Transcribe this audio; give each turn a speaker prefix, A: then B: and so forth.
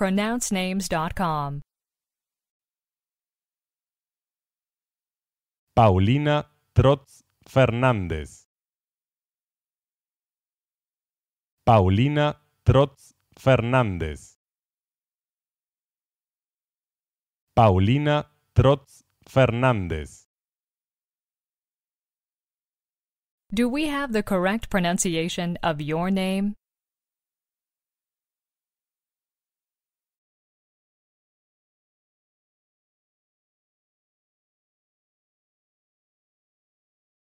A: pronouncenames.com.
B: Paulina Trotz Fernández. Paulina Trotz Fernández. Paulina Trotz Fernández.
A: Do we have the correct pronunciation of your name?